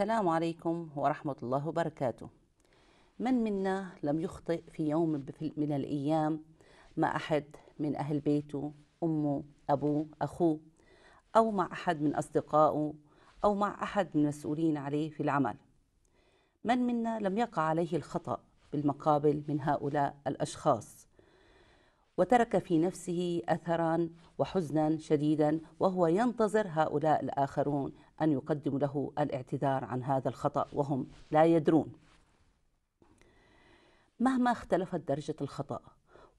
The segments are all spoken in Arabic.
السلام عليكم ورحمة الله وبركاته من منا لم يخطئ في يوم من الأيام مع أحد من أهل بيته أمه أبوه أخوه أو مع أحد من أصدقائه أو مع أحد من المسؤولين عليه في العمل من منا لم يقع عليه الخطأ بالمقابل من هؤلاء الأشخاص وترك في نفسه أثرا وحزنا شديدا وهو ينتظر هؤلاء الآخرون أن يقدموا له الاعتذار عن هذا الخطأ وهم لا يدرون مهما اختلفت درجة الخطأ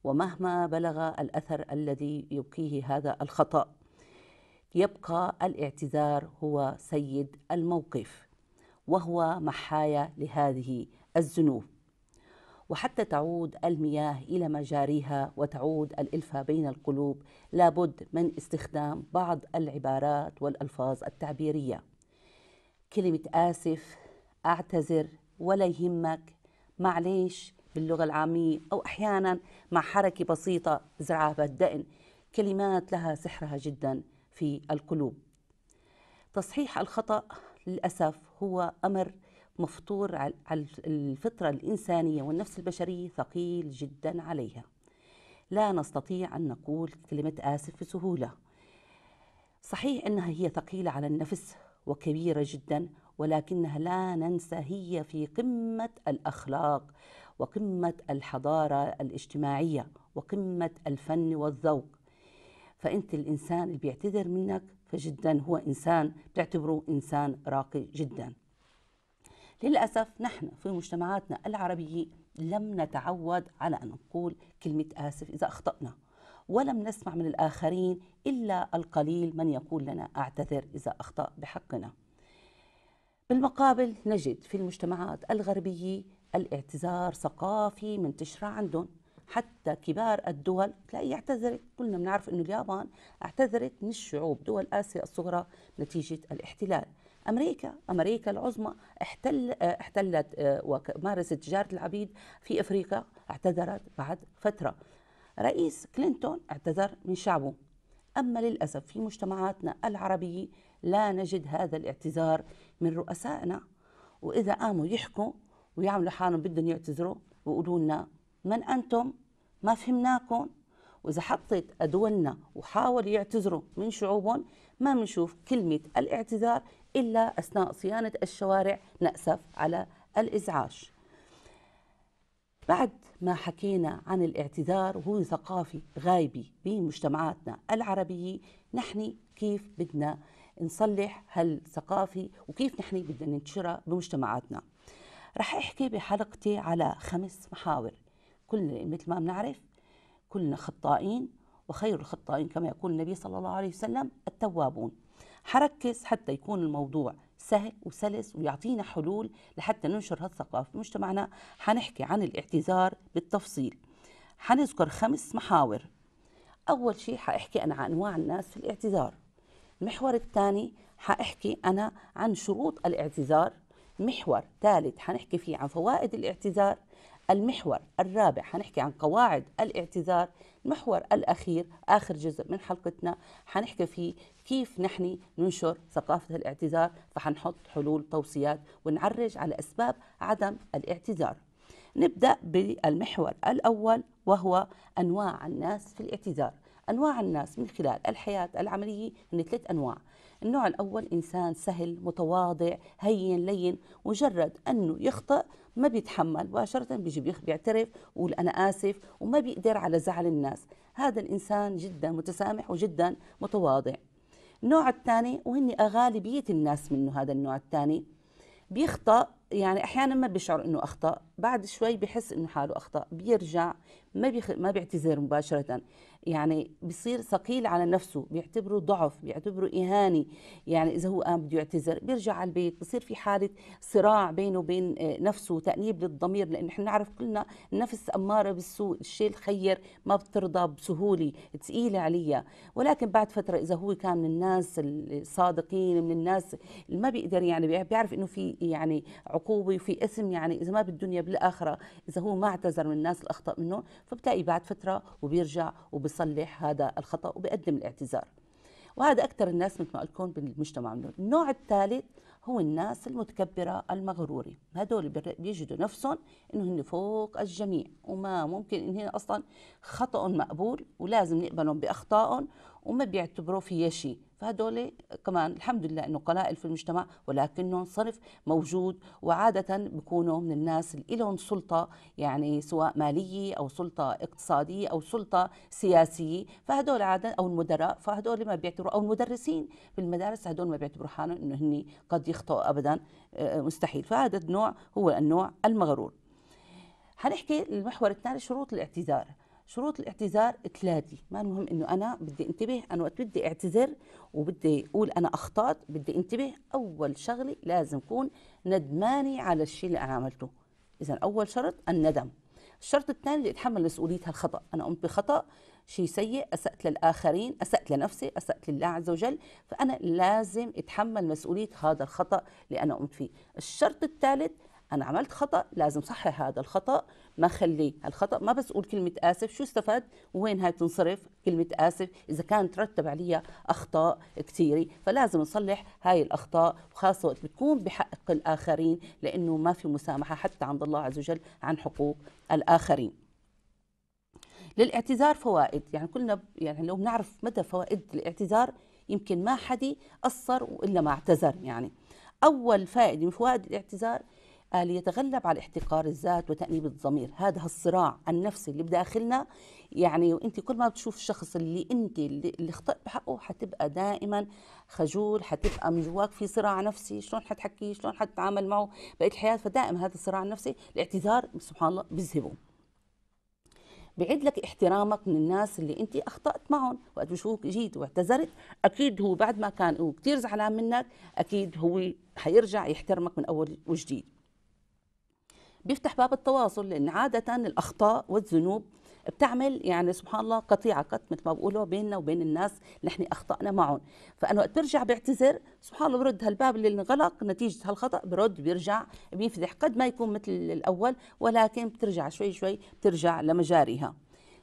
ومهما بلغ الأثر الذي يبقيه هذا الخطأ يبقى الاعتذار هو سيد الموقف وهو محايا لهذه الذنوب وحتى تعود المياه إلى مجاريها وتعود الألفة بين القلوب لابد من استخدام بعض العبارات والألفاظ التعبيرية كلمة آسف أعتذر ولا يهمك معليش باللغة العامية أو أحيانا مع حركة بسيطة زرعة بالدقن كلمات لها سحرها جدا في القلوب تصحيح الخطأ للأسف هو أمر مفطور على الفطرة الإنسانية والنفس البشرية ثقيل جدا عليها لا نستطيع أن نقول كلمة آسف بسهولة صحيح أنها هي ثقيلة على النفس وكبيرة جدا ولكنها لا ننسى هي في قمة الأخلاق وقمة الحضارة الاجتماعية وقمة الفن والذوق فأنت الإنسان اللي بيعتذر منك فجدا هو إنسان بتعتبره إنسان راقي جدا للأسف نحن في مجتمعاتنا العربية لم نتعود على أن نقول كلمة آسف إذا أخطأنا ولم نسمع من الآخرين إلا القليل من يقول لنا أعتذر إذا أخطأ بحقنا بالمقابل نجد في المجتمعات الغربية الاعتذار ثقافي منتشرة عندهم حتى كبار الدول تلاقي اعتذرت كلنا بنعرف انه اليابان اعتذرت من الشعوب دول اسيا الصغرى نتيجه الاحتلال امريكا امريكا العظمى احتل احتلت آه، ومارست تجاره العبيد في افريقيا اعتذرت بعد فتره رئيس كلينتون اعتذر من شعبه اما للاسف في مجتمعاتنا العربيه لا نجد هذا الاعتذار من رؤسائنا واذا قاموا يحكوا ويعملوا حالهم بدهم يعتذروا ويقولوا لنا من انتم ما فهمناكم واذا حطت دولنا وحاولوا يعتذروا من شعوبهم ما بنشوف كلمه الاعتذار إلا أثناء صيانة الشوارع نأسف على الإزعاج بعد ما حكينا عن الاعتذار وهو ثقافي غايبي بمجتمعاتنا العربية نحن كيف بدنا نصلح هالثقافي وكيف نحن بدنا ننشرها بمجتمعاتنا رح أحكي بحلقتي على خمس محاور كلنا مثل ما بنعرف كلنا خطائين وخير الخطائين كما يقول النبي صلى الله عليه وسلم التوابون حركز حتى يكون الموضوع سهل وسلس ويعطينا حلول لحتى ننشر هالثقافة في مجتمعنا حنحكي عن الاعتذار بالتفصيل حنذكر خمس محاور أول شيء حأحكي أنا عن أنواع الناس في الاعتذار المحور الثاني حأحكي أنا عن شروط الاعتذار محور ثالث حنحكي فيه عن فوائد الاعتذار المحور الرابع حنحكي عن قواعد الاعتذار المحور الأخير آخر جزء من حلقتنا حنحكي فيه كيف نحن ننشر ثقافة الاعتذار فحنحط حلول توصيات ونعرج على أسباب عدم الاعتذار نبدأ بالمحور الأول وهو أنواع الناس في الاعتذار أنواع الناس من خلال الحياة العملية من ثلاث أنواع النوع الأول إنسان سهل متواضع هين لين مجرد أنه يخطأ ما بيتحمل مباشرة بيجي بيعترف ويقول أنا آسف وما بيقدر على زعل الناس هذا الإنسان جدا متسامح وجدا متواضع النوع الثاني وهن أغالبية الناس منه هذا النوع الثاني بيخطأ يعني أحيانا ما بيشعر إنه أخطأ بعد شوي بحس إنه حاله أخطأ بيرجع ما بيخ... ما بيعتذر مباشرة يعني بصير ثقيل على نفسه بيعتبره ضعف بيعتبره إهاني يعني إذا هو قام بده يعتذر بيرجع على البيت بصير في حالة صراع بينه وبين آه، نفسه تأنيب للضمير لأن احنا نعرف كلنا النفس أمارة بالسوء الشيء الخير ما بترضى بسهولة ثقيله عليها ولكن بعد فترة إذا هو كان من الناس الصادقين من الناس اللي ما بيقدر يعني بيعرف إنه في يعني عقوبة وفي اسم يعني إذا ما بالدنيا بالآخرة إذا هو ما اعتذر من الناس الأخطأ منه فبتلاقي بعد فترة وبيرجع وب بصلح هذا الخطا وبقدم الاعتذار وهذا اكثر الناس مثل ما قلت بالمجتمع منه النوع الثالث هو الناس المتكبره المغروره هدول بيجدوا نفسهم انه هن فوق الجميع وما ممكن ان هن اصلا خطا مقبول ولازم نقبلهم باخطائهم وما بيعتبروه فيه شيء فهدول كمان الحمد لله انه قلائل في المجتمع ولكنهم صنف موجود وعاده بيكونوا من الناس اللي لهم سلطه يعني سواء ماليه او سلطه اقتصاديه او سلطه سياسيه فهدول عاده او المدراء فهدول ما بيعتبروا او المدرسين في المدارس هدول ما بيعتبروا حالهم انه هني قد يخطئوا ابدا آه، مستحيل فهذا النوع هو النوع المغرور حنحكي المحور الثاني شروط الاعتذار شروط الاعتذار ثلاثه ما المهم انه انا بدي انتبه انا وقت بدي اعتذر وبدي اقول انا اخطات بدي انتبه اول شغله لازم اكون ندماني على الشيء اللي انا عملته اذا اول شرط الندم الشرط الثاني اللي اتحمل مسؤوليه هالخطا انا قمت بخطا شيء سيء اسات للاخرين اسات لنفسي اسات لله عز وجل فانا لازم اتحمل مسؤوليه هذا الخطا اللي انا قمت فيه الشرط الثالث انا عملت خطا لازم صحح هذا الخطا ما خلي الخطا ما بس اقول كلمه اسف شو استفاد وين هاي تنصرف كلمه اسف اذا كان ترتب عليها اخطاء كثيره فلازم نصلح هاي الاخطاء وخاصه وقت بتكون بحق الاخرين لانه ما في مسامحه حتى عند الله عز وجل عن حقوق الاخرين للاعتذار فوائد يعني كلنا يعني لو بنعرف مدى فوائد الاعتذار يمكن ما حد قصر والا ما اعتذر يعني اول فائده من فوائد الاعتذار آه، ليتغلب على احتقار الذات وتأنيب الضمير هذا الصراع النفسي اللي بداخلنا يعني وانت كل ما بتشوف الشخص اللي انت اللي اخطأت بحقه حتبقى دائما خجول حتبقى من جواك في صراع نفسي شلون حتحكيه شلون حتتعامل معه بقيت الحياة فدائم هذا الصراع النفسي الاعتذار سبحان الله بيذهبه بعد لك احترامك من الناس اللي انت اخطات معهم وقت بشوفك جيت واعتذرت اكيد هو بعد ما كان هو كثير زعلان منك اكيد هو حيرجع يحترمك من اول وجديد بيفتح باب التواصل لان عاده الاخطاء والذنوب بتعمل يعني سبحان الله قطيعه قط مثل ما بقولوا بيننا وبين الناس نحن اخطانا معهم فانا وقت برجع بعتذر سبحان الله برد هالباب اللي انغلق نتيجه هالخطا برد بيرجع بيفتح قد ما يكون مثل الاول ولكن بترجع شوي شوي بترجع لمجاريها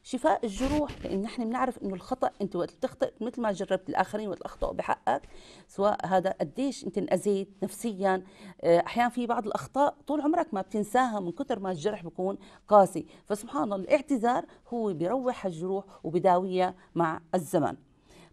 شفاء الجروح لان نحن بنعرف انه الخطا انت وقت بتخطئ مثل ما جربت الاخرين وقت اخطاوا بحقك سواء هذا قديش انت انأذيت نفسيا آه، احيانا في بعض الاخطاء طول عمرك ما بتنساها من كثر ما الجرح بيكون قاسي فسبحان الله الاعتذار هو بيروح الجروح وبداويها مع الزمن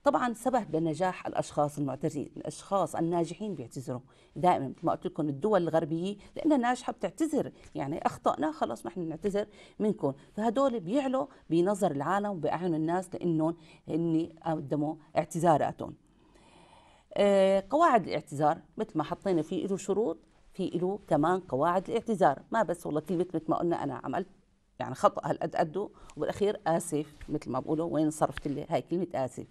طبعا سبب لنجاح الاشخاص المعتزين الاشخاص الناجحين بيعتذروا دائما ما قلت لكم الدول الغربيه لانها ناجحه بتعتذر يعني اخطانا خلص نحن نعتذر منكم فهدول بيعلوا بنظر العالم وباعين الناس لانهم هن قدموا اعتذاراتهم آه، قواعد الاعتذار مثل ما حطينا في له شروط في له كمان قواعد الاعتذار ما بس والله كلمه مثل ما قلنا انا عملت يعني خطا هالقد قده وبالاخير اسف مثل ما بقولوا وين صرفت لي هاي كلمه اسف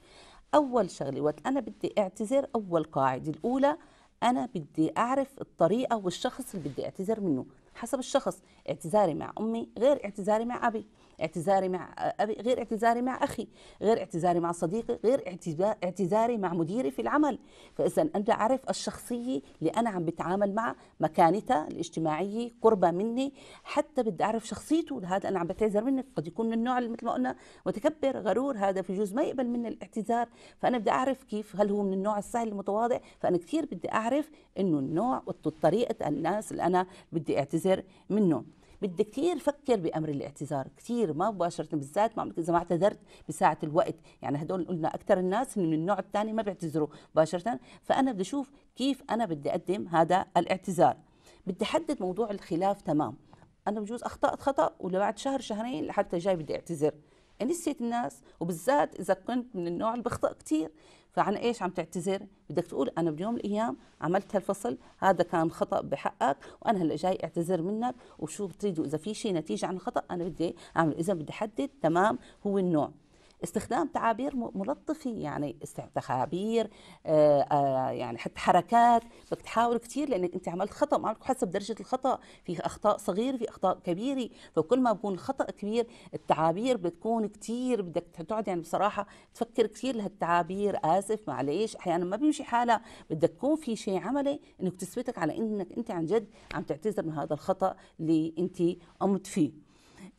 اول شغله وقت انا بدي اعتذر اول قاعده الاولى انا بدي اعرف الطريقه والشخص اللي بدي اعتذر منه حسب الشخص اعتذاري مع امي غير اعتذاري مع ابي اعتذاري مع أبي غير اعتذاري مع أخي غير اعتذاري مع صديقي غير اعتذاري مع مديري في العمل فإذا أنت عارف الشخصية اللي أنا عم بتعامل مع مكانتها الاجتماعية قربة مني حتى بدي أعرف شخصيته هذا أنا عم بعتذر منك قد يكون من النوع اللي مثل ما قلنا متكبر غرور هذا في جزء ما يقبل مني الاعتذار فأنا بدي أعرف كيف هل هو من النوع السهل المتواضع فأنا كثير بدي أعرف إنه النوع وطريقة الناس اللي أنا بدي أعتذر منه بدي كثير فكر بامر الاعتذار كثير ما مباشره بالذات ما اذا ما اعتذرت بساعه الوقت يعني هدول قلنا اكثر الناس من النوع الثاني ما بيعتذروا مباشره فانا بدي اشوف كيف انا بدي اقدم هذا الاعتذار بدي احدد موضوع الخلاف تمام انا بجوز اخطات خطا ولا بعد شهر شهرين لحتى جاي بدي اعتذر نسيت الناس وبالذات اذا كنت من النوع اللي بخطا كثير فعن ايش عم تعتذر؟ بدك تقول انا بيوم من الايام عملت هالفصل هذا كان خطا بحقك وانا هلا جاي اعتذر منك وشو بتريدوا اذا في شيء نتيجه عن الخطا انا بدي اعمل اذا بدي احدد تمام هو النوع استخدام تعابير ملطفه يعني تعابير آه، آه، يعني حتى حركات بدك تحاول كثير لانك انت عملت خطا معك حسب درجه الخطا في اخطاء صغيره في اخطاء كبيره فكل ما بكون الخطا كبير التعابير بتكون كثير بدك تقعد يعني بصراحه تفكر كثير لهالتعابير اسف معليش احيانا ما بيمشي حالها بدك تكون في شيء عملي انك تثبتك على انك انت عن جد عم تعتذر من هذا الخطا اللي انت قمت فيه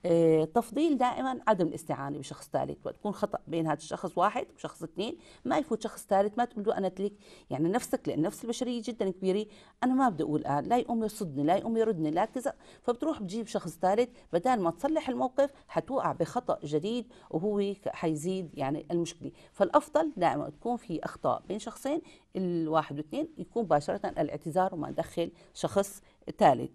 آه، تفضيل دائما عدم الاستعانه بشخص ثالث وتكون خطا بين هذا الشخص واحد وشخص اثنين ما يفوت شخص ثالث ما تقول له انا تليك يعني نفسك لان نفس البشريه جدا كبيره انا ما بدي اقول الان لا يقوم يصدني لا يقوم يردني لا كذا فبتروح بتجيب شخص ثالث بدل ما تصلح الموقف حتوقع بخطا جديد وهو حيزيد يعني المشكله فالافضل دائما تكون في اخطاء بين شخصين الواحد واثنين يكون مباشره الاعتذار وما ندخل شخص ثالث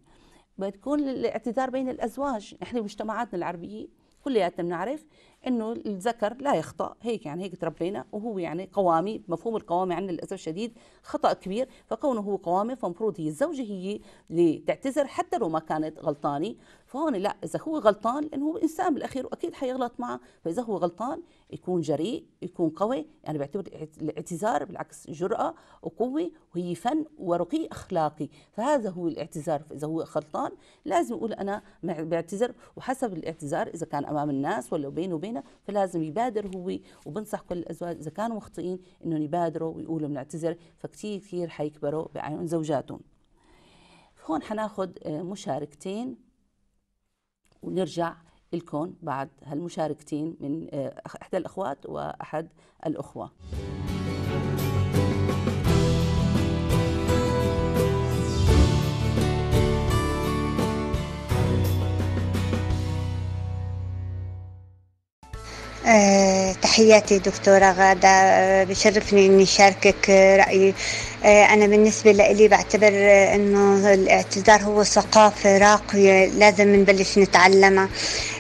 بتكون الاعتذار بين الازواج نحن بمجتمعاتنا العربيه كلياتنا بنعرف انه الذكر لا يخطا هيك يعني هيك تربينا وهو يعني قوامي مفهوم القوامي عندنا للاسف الشديد خطا كبير فكونه هو قوامي فمفروض هي الزوجه هي اللي تعتذر حتى لو ما كانت غلطانه فهون لا اذا هو غلطان لانه هو انسان بالاخير واكيد حيغلط معه فاذا هو غلطان يكون جريء يكون قوي يعني بعتبر الاعتذار بالعكس جراه وقوه وهي فن ورقي اخلاقي فهذا هو الاعتذار فاذا هو غلطان لازم يقول انا بعتذر وحسب الاعتذار اذا كان امام الناس ولا بينه وبين بينه فلازم يبادر هو وبنصح كل الازواج اذا كانوا مخطئين انهم يبادروا ويقولوا بنعتذر فكتير كثير حيكبروا بعيون زوجاتهم هون حناخد آه، مشاركتين ونرجع لكم بعد هالمشاركتين من آه، احدى الاخوات واحد الاخوه آه، تحياتي دكتورة غادة آه، بشرفني أني شاركك آه، رأيي آه، أنا بالنسبة لي بعتبر آه، إنه الاعتذار هو ثقافة راقية لازم نبلش نتعلمها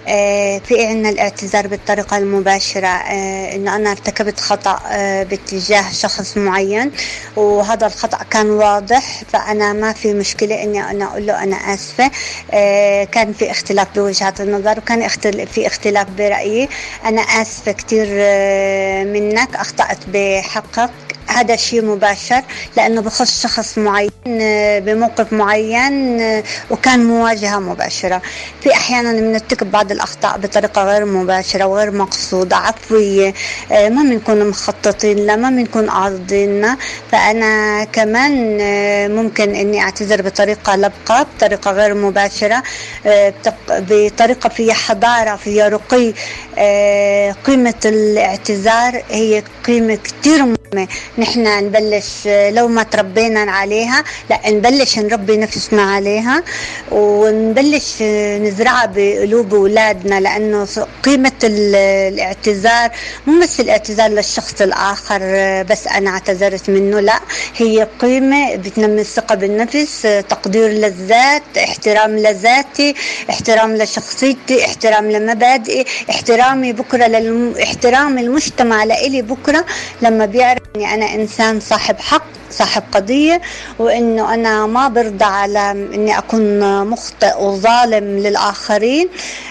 آه، في عنا الاعتذار بالطريقة المباشرة إنه أنا ارتكبت خطأ باتجاه شخص معين وهذا الخطأ كان واضح فأنا ما في مشكلة إني أنا أقول له أنا آسفة كان في اختلاف بوجهات النظر وكان في اختلاف برأيي أنا آسفة كتير منك أخطأت بحقك هذا شيء مباشر لأنه بخص شخص معين آه، بموقف معين آه، وكان مواجهة مباشرة في أحيانا بنرتكب بعض الأخطاء بطريقة غير مباشرة وغير مقصودة عفوية آه، ما بنكون مخططين لها ما بنكون عارضين فأنا كمان ممكن أني أعتذر بطريقة لبقة بطريقة غير مباشرة بطريقة فيها حضارة فيها رقي قيمة الاعتذار هي قيمة مباشرة. نحن نبلش لو ما تربينا عليها لا نبلش نربي نفسنا عليها ونبلش نزرعها بقلوب اولادنا لانه قيمه الاعتذار مو بس الاعتذار للشخص الاخر بس انا اعتذرت منه لا هي قيمه بتنمي الثقه بالنفس تقدير للذات احترام لذاتي احترام لشخصيتي احترام لمبادئي احترامي بكره للم... احترام المجتمع لإلي بكره لما بيعرف اني انا انسان صاحب حق صاحب قضية وإنه أنا ما برضى على إني أكون مخطئ وظالم للآخرين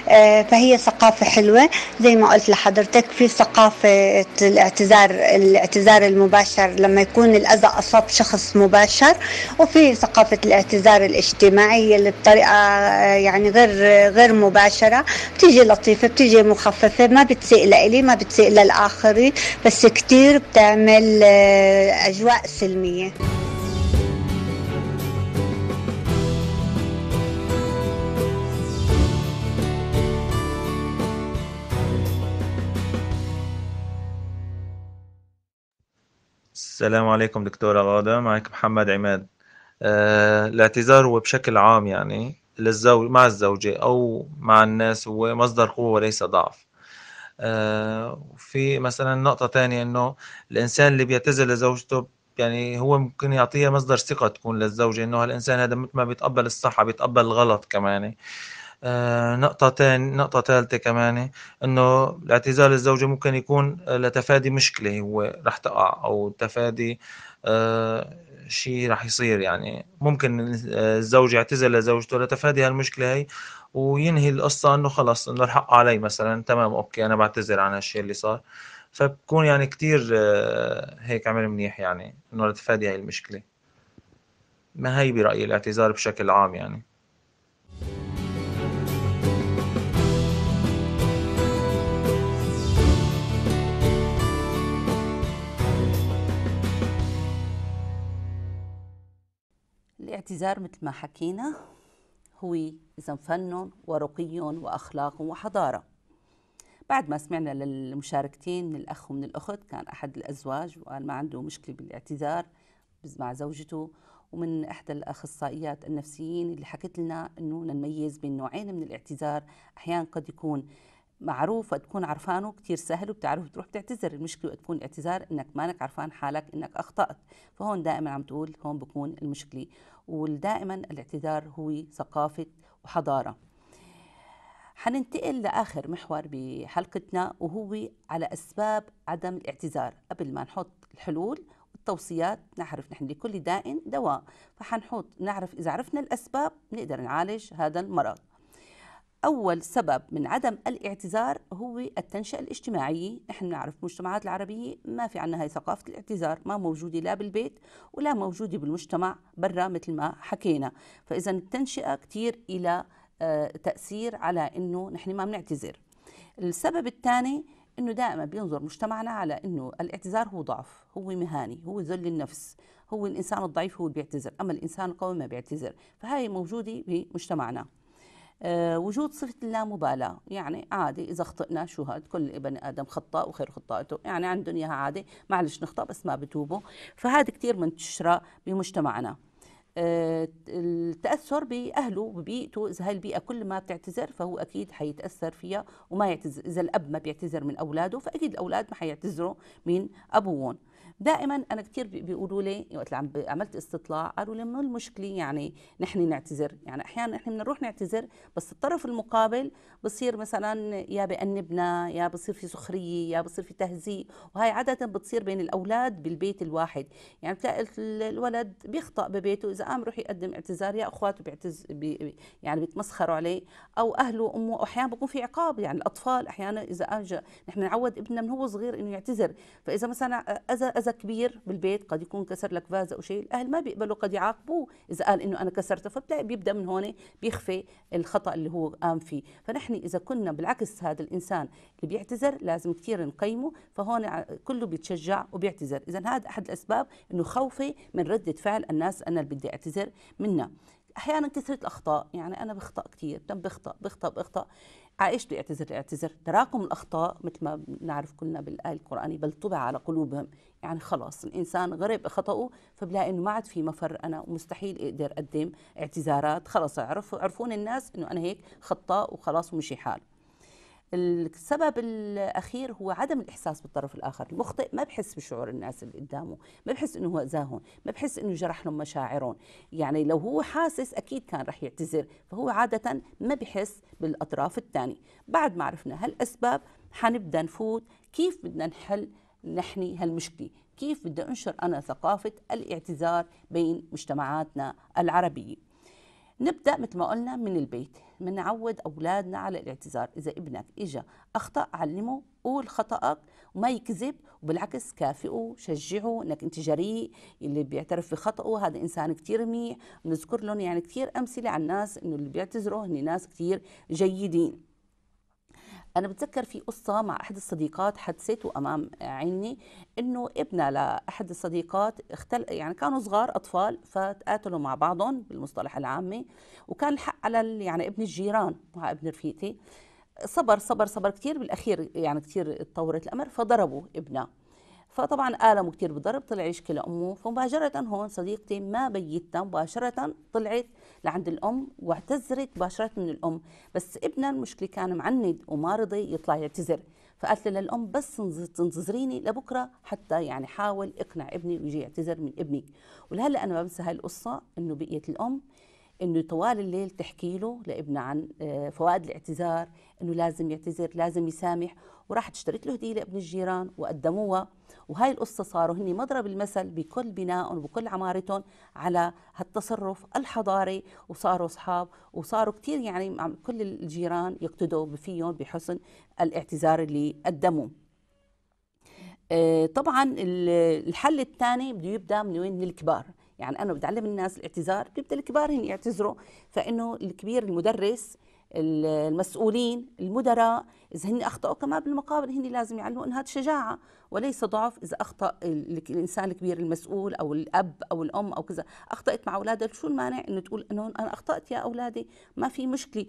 آه، فهي ثقافة حلوة زي ما قلت لحضرتك في ثقافة الاعتذار الاعتذار المباشر لما يكون الأذى أصاب شخص مباشر وفي ثقافة الاعتذار الاجتماعي اللي بطريقة آه، يعني غير غير مباشرة بتيجي لطيفة بتيجي مخففة ما بتسيء لإلي ما بتسيء للآخرين بس كتير بتعمل آه، أجواء سلمية الإنسانية السلام عليكم دكتورة غادة معك محمد عماد آه، الاعتذار هو بشكل عام يعني للزوج مع الزوجة أو مع الناس هو مصدر قوة وليس ضعف آه، في مثلا نقطة تانية إنه الإنسان اللي بيعتذر لزوجته يعني هو ممكن يعطيها مصدر ثقه تكون للزوجه انه هالانسان هذا مثل ما بيتقبل الصح بيتقبل الغلط كمان آه، نقطة تاني نقطة ثالثة كمان انه الاعتزال الزوجة ممكن يكون لتفادي مشكلة هو رح تقع او تفادي آه، شيء رح يصير يعني ممكن الزوج يعتذر لزوجته لتفادي هالمشكلة هي وينهي القصة انه خلص انه الحق علي مثلا تمام اوكي انا بعتذر عن هالشيء اللي صار فبكون يعني كتير آه، هيك عمل منيح يعني انه لتفادي هاي المشكله ما هي برايي الاعتذار بشكل عام يعني الاعتذار مثل ما حكينا هو إذا فن ورقي وأخلاق وحضارة بعد ما سمعنا للمشاركتين من الأخ ومن الأخت كان أحد الأزواج وقال ما عنده مشكلة بالاعتذار مع زوجته ومن احدى الاخصائيات النفسيين اللي حكت لنا انه نميز بين نوعين من الاعتذار احيانا قد يكون معروف وتكون عرفانه كثير سهل وبتعرف تروح تعتذر المشكله تكون اعتذار انك مانك عرفان حالك انك اخطات فهون دائما عم تقول هون بكون المشكله ودائما الاعتذار هو ثقافه وحضاره حننتقل لآخر محور بحلقتنا وهو على أسباب عدم الاعتذار قبل ما نحط الحلول والتوصيات نعرف نحن لكل داء دواء فحنحط نعرف إذا عرفنا الأسباب نقدر نعالج هذا المرض أول سبب من عدم الاعتذار هو التنشئة الاجتماعية نحن نعرف المجتمعات العربية ما في عنا هاي ثقافة الاعتذار ما موجودة لا بالبيت ولا موجودة بالمجتمع برا مثل ما حكينا فإذا التنشئة كتير إلى آه، تاثير على انه نحن ما بنعتذر السبب الثاني انه دائما بينظر مجتمعنا على انه الاعتذار هو ضعف هو مهاني هو ذل النفس هو الانسان الضعيف هو اللي بيعتذر اما الانسان القوي ما بيعتذر فهي موجوده بمجتمعنا أه وجود صفة اللامبالاة يعني عادي إذا خطئنا شو هاد كل بني آدم خطاء وخير خطأته يعني عندهم إياها عادي معلش نخطأ بس ما بتوبوا فهذا كتير منتشرة بمجتمعنا آه، التاثر باهله وبيئته اذا هاي البيئه كل ما بتعتذر فهو اكيد حيتاثر فيها وما يعتذر اذا الاب ما بيعتذر من اولاده فاكيد الاولاد ما حيعتذروا من ابوهم دائما انا كثير بيقولوا لي وقت عم عملت استطلاع قالوا لي ما المشكله يعني نحن نعتذر يعني احيانا نحن بنروح نعتذر بس الطرف المقابل بصير مثلا يا بأنبنا يا بصير في سخريه يا بصير في تهزيء وهي عاده بتصير بين الاولاد بالبيت الواحد يعني بتلاقي الولد بيخطا ببيته اذا قام روح يقدم اعتذار يا اخواته بيعتز بي يعني بيتمسخروا عليه او اهله وامه احيانا بكون في عقاب يعني الاطفال احيانا اذا اجى نحن نعود ابننا من هو صغير انه يعتذر فاذا مثلا اذى فازة كبير بالبيت قد يكون كسر لك فازة أو شيء الأهل ما بيقبلوا قد يعاقبوه إذا قال إنه أنا كسرته فبتلاقي بيبدأ من هون بيخفي الخطأ اللي هو قام فيه فنحن إذا كنا بالعكس هذا الإنسان اللي بيعتذر لازم كثير نقيمه فهون كله بيتشجع وبيعتذر إذا هذا أحد الأسباب إنه خوفي من ردة فعل الناس أنا اللي بدي أعتذر منها أحيانا كثرة الأخطاء يعني أنا بخطأ كثير بخطأ بخطأ بخطأ عائشته اعتذر اعتذر تراكم الأخطاء مثل ما بنعرف كلنا بالآية القرآنية بل طبع على قلوبهم يعني خلاص الإنسان غرب خطأه فبلاقي إنه ما عاد في مفر أنا ومستحيل أقدر أقدم اعتذارات خلاص عرفوا عرفون الناس إنه أنا هيك خطاء وخلاص ومشي حال السبب الاخير هو عدم الاحساس بالطرف الاخر المخطئ ما بحس بشعور الناس اللي قدامه ما بحس انه هو اذاهم ما بحس انه جرح لهم مشاعرهم يعني لو هو حاسس اكيد كان رح يعتذر فهو عاده ما بحس بالاطراف الثانيه بعد ما عرفنا هالاسباب حنبدا نفوت كيف بدنا نحل نحن هالمشكله كيف بدي انشر انا ثقافه الاعتذار بين مجتمعاتنا العربيه نبدا مثل ما قلنا من البيت بنعود اولادنا على الاعتذار اذا ابنك اجى اخطا علمه قول خطأك وما يكذب وبالعكس كافئه شجعه انك انت جريء اللي بيعترف بخطأه هذا انسان كثير منيح بنذكر لهم يعني كثير امثله عن الناس انه اللي بيعتذروا هن ناس كثير جيدين انا بتذكر في قصه مع احد الصديقات حدثته امام عيني انه ابنها لاحد الصديقات اختل يعني كانوا صغار اطفال فتقاتلوا مع بعضهم بالمصطلح العامي وكان الحق على يعني ابن الجيران مع ابن رفيقتي صبر صبر صبر كثير بالاخير يعني كثير تطورت الامر فضربوا ابنها فطبعا آلمه كثير بالضرب طلع يشكي لأمه فمباشرة هون صديقتي ما بيتنا مباشرة طلعت لعند الأم واعتذرت مباشرة من الأم بس ابنها المشكلة كان معند وما رضي يطلع يعتذر فقالت للأم بس تنتظريني لبكرة حتى يعني حاول اقنع ابني ويجي يعتذر من ابني ولهلأ أنا ما بنسى هاي القصة إنه بقيت الأم انه طوال الليل تحكي له لابنه عن آه، فوائد الاعتذار انه لازم يعتذر لازم يسامح وراحت اشترت له هديه لابن الجيران وقدموها وهاي القصه صاروا هن مضرب المثل بكل بناء وبكل عمارتهم على هالتصرف الحضاري وصاروا اصحاب وصاروا كثير يعني كل الجيران يقتدوا فيهم بحسن الاعتذار اللي قدموه آه، طبعا الحل الثاني بده يبدا من وين من الكبار يعني انا بدي اعلم الناس الاعتذار بيبدا الكبار هن يعتذروا فانه الكبير المدرس المسؤولين المدراء اذا هن اخطاوا كمان بالمقابل هن لازم يعلموا ان هذا شجاعه وليس ضعف اذا اخطا الانسان الكبير المسؤول او الاب او الام او كذا اخطات مع اولادها شو المانع انه تقول انه انا اخطات يا اولادي ما في مشكله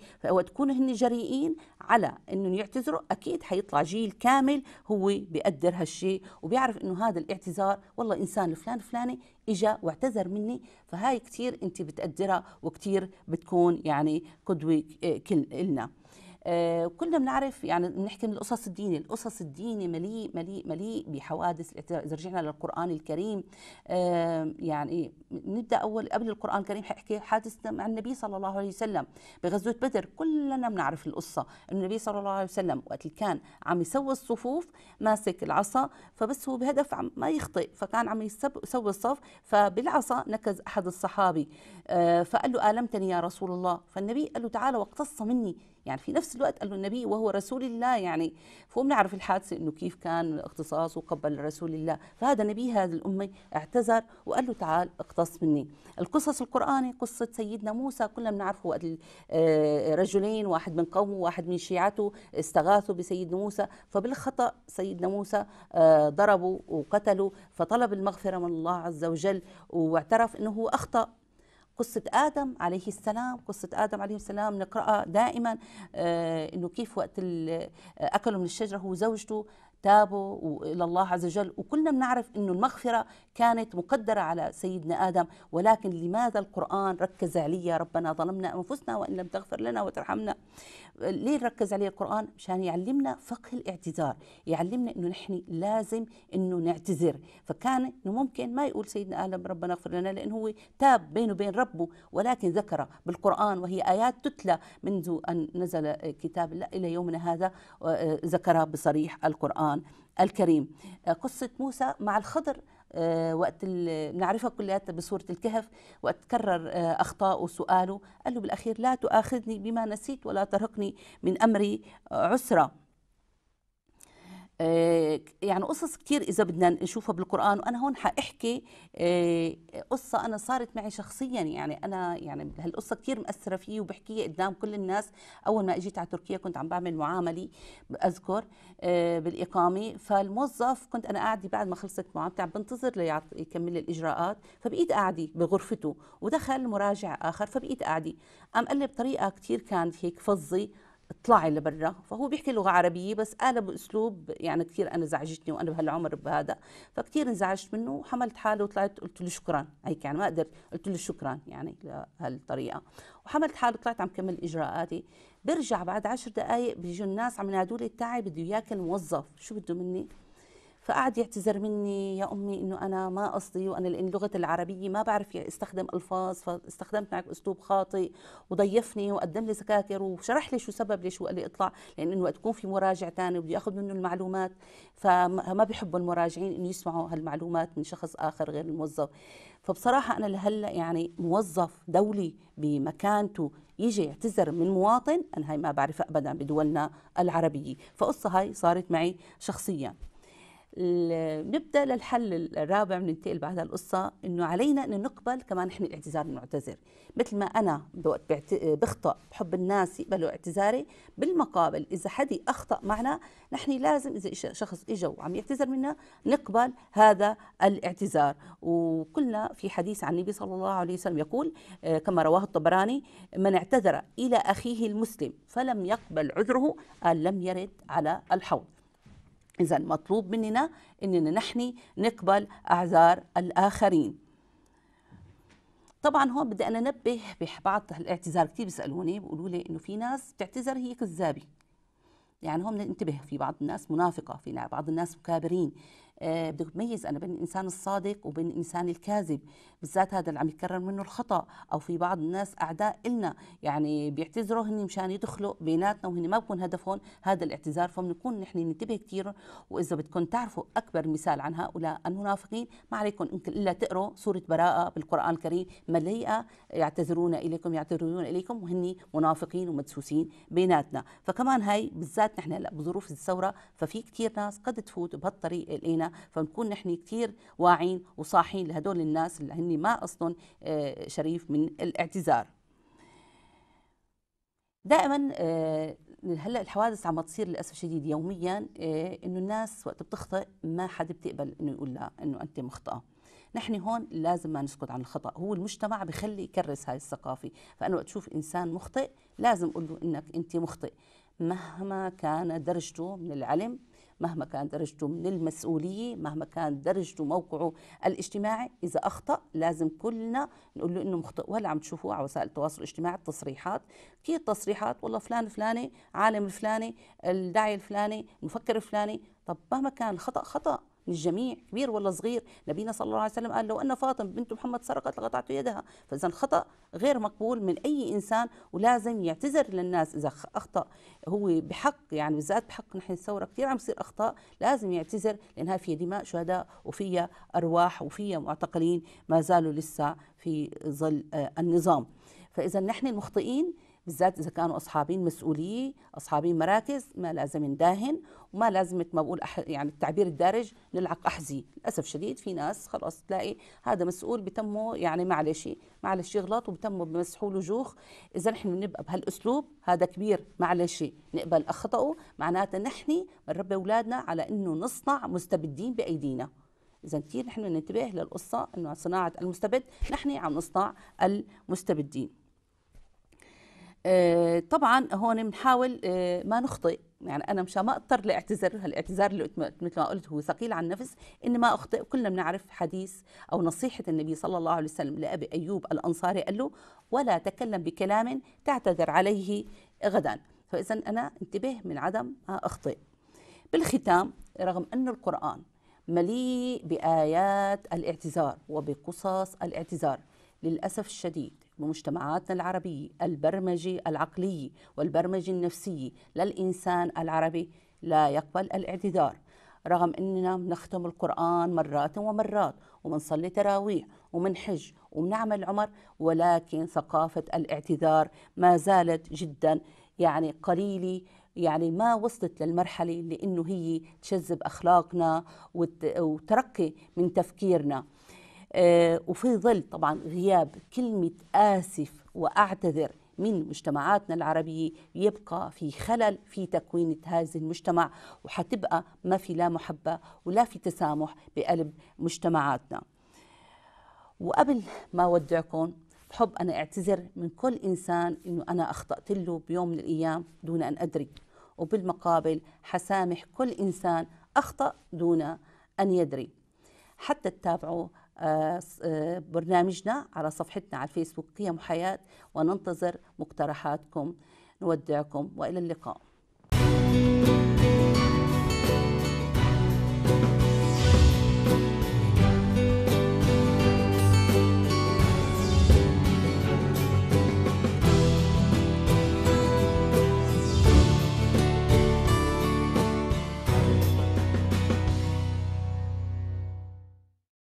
تكون هن جريئين على انهم يعتذروا اكيد حيطلع جيل كامل هو بيقدر هالشيء وبيعرف انه هذا الاعتذار والله انسان فلان فلاني اجى واعتذر مني فهاي كثير انت بتقدرها وكثير بتكون يعني قدوه كل لنا آه، كلنا بنعرف يعني بنحكي من القصص الديني القصص الديني مليء مليء مليء بحوادث اذا رجعنا للقران الكريم آه، يعني نبدا اول قبل القران الكريم حكي حادثه مع النبي صلى الله عليه وسلم بغزوه بدر كلنا بنعرف القصه انه النبي صلى الله عليه وسلم وقت اللي كان عم يسوي الصفوف ماسك العصا فبس هو بهدف عم ما يخطئ فكان عم يسوي الصف فبالعصا نكز احد الصحابي آه، فقال له المتني يا رسول الله فالنبي قال له تعالى واقتص مني يعني في نفس الوقت قال له النبي وهو رسول الله يعني فهو بنعرف الحادثه انه كيف كان اختصاصه وقبل رسول الله فهذا نبي هذه الامه اعتذر وقال له تعال اقتص مني القصص القراني قصه سيدنا موسى كلنا بنعرفه وقت آه، رجلين واحد من قومه واحد من شيعته استغاثوا بسيدنا موسى فبالخطا سيدنا موسى آه، ضربوا وقتلوا فطلب المغفره من الله عز وجل واعترف انه هو اخطا قصة آدم عليه السلام قصة آدم عليه السلام نقرأها دائما آه، أنه كيف وقت آه، أكلوا من الشجرة هو زوجته تابوا إلى الله عز وجل وكلنا بنعرف انه المغفره كانت مقدره على سيدنا ادم ولكن لماذا القران ركز علي ربنا ظلمنا انفسنا وان لم تغفر لنا وترحمنا ليه نركز عليه القرآن؟ مشان يعلمنا فقه الاعتذار يعلمنا أنه نحن لازم أنه نعتذر فكان أنه ممكن ما يقول سيدنا آدم ربنا اغفر لنا لأنه هو تاب بينه وبين ربه ولكن ذكر بالقرآن وهي آيات تتلى منذ أن نزل كتاب الله إلى يومنا هذا آه، آه، ذكرها بصريح القرآن الكريم آه، قصة موسى مع الخضر آه، وقت بنعرفها كلياتنا بسوره الكهف وقت كرر آه، اخطاء وسؤاله قال له بالاخير لا تؤاخذني بما نسيت ولا ترهقني من امري عسرا آه، يعني قصص كتير إذا بدنا نشوفها بالقرآن وأنا هون حأحكي آه، قصة أنا صارت معي شخصيا يعني أنا يعني هالقصة كتير مأثرة فيي وبحكيها قدام كل الناس أول ما إجيت على تركيا كنت عم بعمل معاملة أذكر آه، بالإقامة فالموظف كنت أنا قاعدة بعد ما خلصت معاملتي عم بنتظر ليكمل الإجراءات فبقيت قاعدة بغرفته ودخل مراجع آخر فبقيت قاعدة قام قال لي بطريقة كتير كانت هيك فظي اطلعي لبرا فهو بيحكي لغه عربيه بس قال باسلوب يعني كثير انا زعجتني وانا بهالعمر بهذا فكثير انزعجت منه وحملت حالي وطلعت قلت له شكرا هيك يعني ما قدرت قلت له شكرا يعني لهالطريقه وحملت حالي وطلعت عم كمل اجراءاتي برجع بعد عشر دقائق بيجوا الناس عم ينادوا لي تعي بده اياك الموظف شو بده مني فقعد يعتذر مني يا امي انه انا ما قصدي وانا لان لغه العربيه ما بعرف استخدم الفاظ فاستخدمت معك اسلوب خاطئ وضيفني وقدم لي سكاكر وشرح لي شو سبب ليش وقال لي اطلع لان انه يكون في مراجع ثاني وبدي ياخذ منه المعلومات فما بيحبوا المراجعين انه يسمعوا هالمعلومات من شخص اخر غير الموظف فبصراحه انا لهلا يعني موظف دولي بمكانته يجي يعتذر من مواطن انا هاي ما بعرفها ابدا بدولنا العربيه فقصه هاي صارت معي شخصيا نبدا للحل الرابع بننتقل بعد القصه انه علينا انه نقبل كمان نحن الاعتذار المعتذر مثل ما انا وقت بخطا بحب الناس يقبلوا اعتذاري بالمقابل اذا حد اخطا معنا نحن لازم اذا شخص اجى وعم يعتذر منا نقبل هذا الاعتذار وكلنا في حديث عن النبي صلى الله عليه وسلم يقول آه، كما رواه الطبراني من اعتذر الى اخيه المسلم فلم يقبل عذره قال لم يرد على الحوض إذا مطلوب مننا أننا نحن نقبل أعذار الآخرين طبعا هون بدي انا انبه ببعض الاعتذار كثير بيسالوني بيقولوا لي انه في ناس بتعتذر هي كذابه يعني هون ننتبه في بعض الناس منافقه في بعض الناس مكابرين آه، بميز انا بين الانسان الصادق وبين الانسان الكاذب بالذات هذا اللي عم يتكرر منه الخطا او في بعض الناس اعداء النا يعني بيعتذروا هن مشان يدخلوا بيناتنا وهن ما بكون هدفهم هذا الاعتذار فبنكون نحن ننتبه كثير واذا بدكم تعرفوا اكبر مثال عن هؤلاء المنافقين ما عليكم انت الا تقروا سوره براءه بالقران الكريم مليئه يعتذرون اليكم يعتذرون اليكم وهن منافقين ومدسوسين بيناتنا فكمان هاي بالذات نحن هلا بظروف الثوره ففي كثير ناس قد تفوت بهالطريقه لقينا فنكون نحن كثير واعين وصاحين لهدول الناس اللي هن ما اصلهم آه، شريف من الاعتذار دائما آه، هلا الحوادث عم تصير للاسف شديد يوميا آه، انه الناس وقت بتخطئ ما حد بتقبل انه يقول لها انه انت مخطئه نحن هون لازم ما نسكت عن الخطا هو المجتمع بخلي يكرس هاي الثقافه فانا وقت اشوف انسان مخطئ لازم اقول له انك انت مخطئ مهما كان درجته من العلم مهما كان درجته من المسؤوليه مهما كان درجته موقعه الاجتماعي اذا اخطا لازم كلنا نقول له انه مخطئ وهلا عم تشوفوه على وسائل التواصل الاجتماعي التصريحات كي التصريحات والله فلان فلاني عالم الفلاني الداعي الفلاني المفكر الفلاني طب مهما كان الخطا خطا للجميع كبير ولا صغير نبينا صلى الله عليه وسلم قال لو أن فاطمة بنت محمد سرقت لقطعت يدها فإذا الخطأ غير مقبول من أي إنسان ولازم يعتذر للناس إذا أخطأ هو بحق يعني بالذات بحق نحن الثورة كثير عم يصير أخطاء لازم يعتذر لأنها فيها دماء شهداء وفيها أرواح وفيها معتقلين ما زالوا لسه في ظل آه، النظام فإذا نحن المخطئين بالذات اذا كانوا اصحابين مسؤوليه اصحابين مراكز ما لازم نداهن وما لازم ما بقول أح... يعني التعبير الدارج نلعق احذيه للاسف شديد في ناس خلاص تلاقي هذا مسؤول بتمه يعني معلش معلش يغلط وبتمه بمسحوا له جوخ اذا نحن بنبقى بهالاسلوب هذا كبير معلش نقبل خطأه معناتها نحن بنربي اولادنا على انه نصنع مستبدين بايدينا اذا كثير نحن ننتبه للقصه انه صناعه المستبد نحن عم نصنع المستبدين آه، طبعا هون بنحاول آه، ما نخطئ يعني انا مشان ما اضطر لاعتذر هالاعتذار اللي مثل ما قلت هو ثقيل على النفس اني ما اخطئ كلنا بنعرف حديث او نصيحه النبي صلى الله عليه وسلم لابي ايوب الانصاري قال له ولا تكلم بكلام تعتذر عليه غدا فاذا انا انتبه من عدم اخطئ بالختام رغم ان القران مليء بايات الاعتذار وبقصص الاعتذار للاسف الشديد بمجتمعاتنا العربية البرمجة العقلية والبرمجة النفسية للإنسان العربي لا يقبل الاعتذار رغم أننا بنختم القرآن مرات ومرات وبنصلي تراويح ومنحج وبنعمل عمر ولكن ثقافة الاعتذار ما زالت جدا يعني قليلة يعني ما وصلت للمرحلة لأنه هي تشذب أخلاقنا وترقي من تفكيرنا آه، وفي ظل طبعا غياب كلمة آسف وأعتذر من مجتمعاتنا العربية يبقى في خلل في تكوين هذا المجتمع وحتبقى ما في لا محبة ولا في تسامح بقلب مجتمعاتنا وقبل ما أودعكم بحب أنا أعتذر من كل إنسان إنه أنا أخطأت له بيوم من الأيام دون أن أدري وبالمقابل حسامح كل إنسان أخطأ دون أن يدري حتى تتابعوا آه، آه، برنامجنا على صفحتنا على الفيسبوك قيم حياة وننتظر مقترحاتكم نودعكم وإلى اللقاء